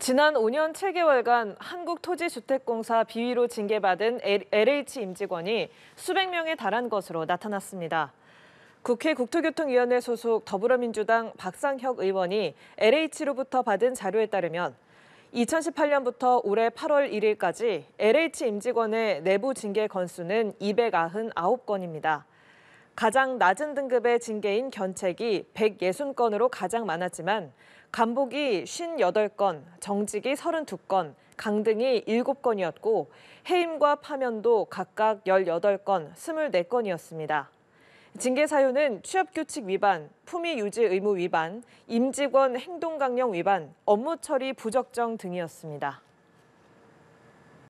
지난 5년 7개월간 한국토지주택공사 비위로 징계받은 LH 임직원이 수백 명에 달한 것으로 나타났습니다. 국회 국토교통위원회 소속 더불어민주당 박상혁 의원이 LH로부터 받은 자료에 따르면 2018년부터 올해 8월 1일까지 LH 임직원의 내부 징계 건수는 299건입니다. 가장 낮은 등급의 징계인 견책이 160건으로 가장 많았지만 감복이 58건, 정직이 32건, 강등이 7건이었고 해임과 파면도 각각 18건, 24건이었습니다. 징계 사유는 취업규칙 위반, 품위 유지 의무 위반, 임직원 행동강령 위반, 업무 처리 부적정 등이었습니다.